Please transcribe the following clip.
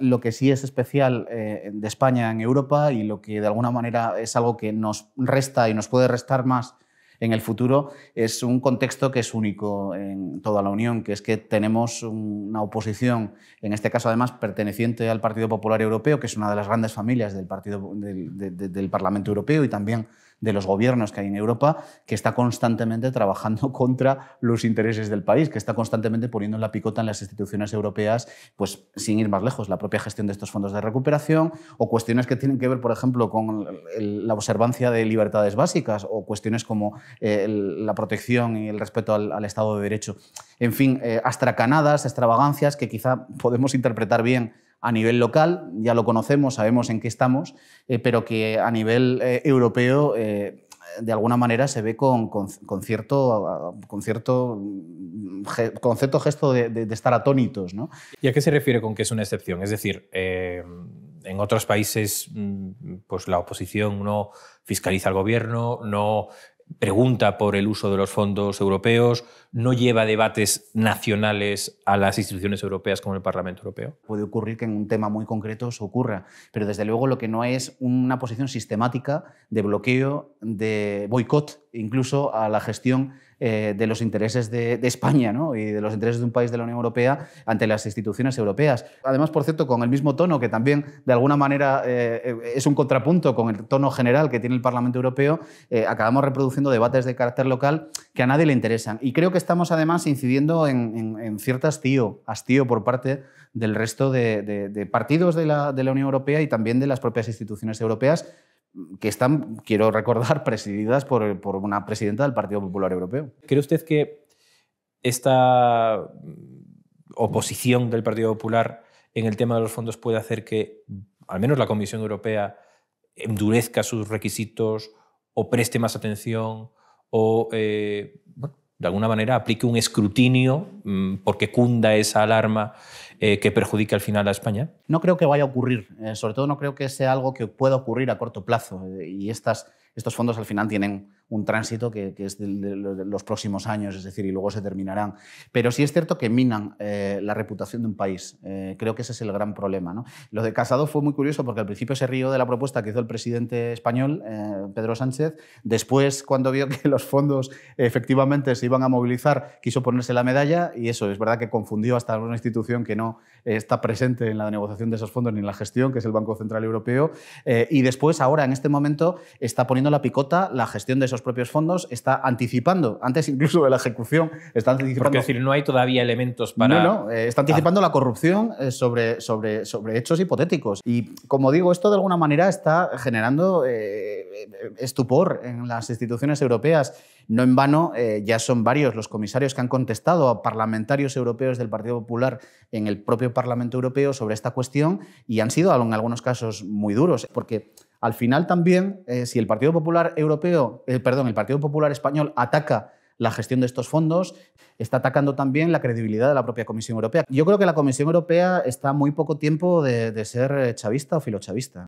lo que sí es especial eh, de España en Europa y lo que de alguna manera es algo que nos resta y nos puede restar más en el futuro es un contexto que es único en toda la Unión, que es que tenemos una oposición, en este caso además perteneciente al Partido Popular Europeo, que es una de las grandes familias del, partido, del Parlamento Europeo y también de los gobiernos que hay en Europa, que está constantemente trabajando contra los intereses del país, que está constantemente poniendo la picota en las instituciones europeas, pues sin ir más lejos, la propia gestión de estos fondos de recuperación o cuestiones que tienen que ver, por ejemplo, con la observancia de libertades básicas o cuestiones como eh, la protección y el respeto al, Estado de Derecho. En fin, eh, astracanadas, extravagancias que quizá podemos interpretar bien a nivel local, ya lo conocemos, sabemos en qué estamos, eh, pero que a nivel eh, europeo eh, de alguna manera se ve con, cierto, con cierto mm, concepto, gesto de, estar atónitos. ¿Y a qué se refiere con que es una excepción? Es decir, en otros países mm, pues la oposición no fiscaliza al gobierno, no pregunta por el uso de los fondos europeos, no lleva debates nacionales a las instituciones europeas como el Parlamento Europeo. Puede ocurrir que en un tema muy concreto se ocurra, pero desde luego lo que no es una posición sistemática de bloqueo, de boicot incluso a la gestión eh, de los intereses de, España y de los intereses de un país de la Unión Europea ante las instituciones europeas. Además, por cierto, con el mismo tono que también de alguna manera eh, es un contrapunto con el tono general que tiene el Parlamento Europeo, eh, acabamos reproduciendo debates de carácter local que a nadie le interesan. Y creo que estamos además incidiendo en, cierto hastío, por parte del resto de, partidos de la Unión Europea y también de las propias instituciones europeas que están, quiero recordar, presididas por, una presidenta del Partido Popular Europeo. ¿Cree usted que esta mm, oposición del Partido Popular en el tema de los fondos puede hacer que al menos la Comisión Europea endurezca sus requisitos o preste más atención o eh, de alguna manera aplique un escrutinio mm, porque cunda esa alarma eh, que perjudique al final a España? No creo que vaya a ocurrir, eh, sobre todo no creo que sea algo que pueda ocurrir a corto plazo eh, y estas, estos fondos al final tienen un tránsito que, es de, los próximos años, es decir, y luego se terminarán. Pero sí es cierto que minan eh, la reputación de un país. Eh, creo que ese es el gran problema. ¿no? Lo de Casado fue muy curioso porque al principio se rió de la propuesta que hizo el presidente español, eh, Pedro Sánchez. Después, cuando vio que los fondos efectivamente se iban a movilizar, quiso ponerse la medalla y eso es verdad que confundió hasta una institución que no está presente en la negociación de esos fondos ni en la gestión, que es el Banco Central Europeo. y después, ahora, en este momento, está poniendo la picota la gestión de esos propios fondos está anticipando, antes incluso de la ejecución, está anticipando. es decir, no hay todavía elementos para. No, no, eh, está ah. anticipando la corrupción eh, sobre, sobre, sobre hechos hipotéticos. Y como digo, esto de alguna manera está generando eh, estupor en las instituciones europeas. No en vano, ya son varios los comisarios que han contestado a parlamentarios europeos del Partido Popular en el propio Parlamento Europeo sobre esta cuestión y han sido en algunos casos muy duros, porque al final también, eh, si el Partido Popular Europeo, eh, perdón, el Partido Popular Español ataca la gestión de estos fondos, está atacando también la credibilidad de la propia Comisión Europea. Yo creo que la Comisión Europea está muy poco tiempo de, de ser eh, chavista o filochavista.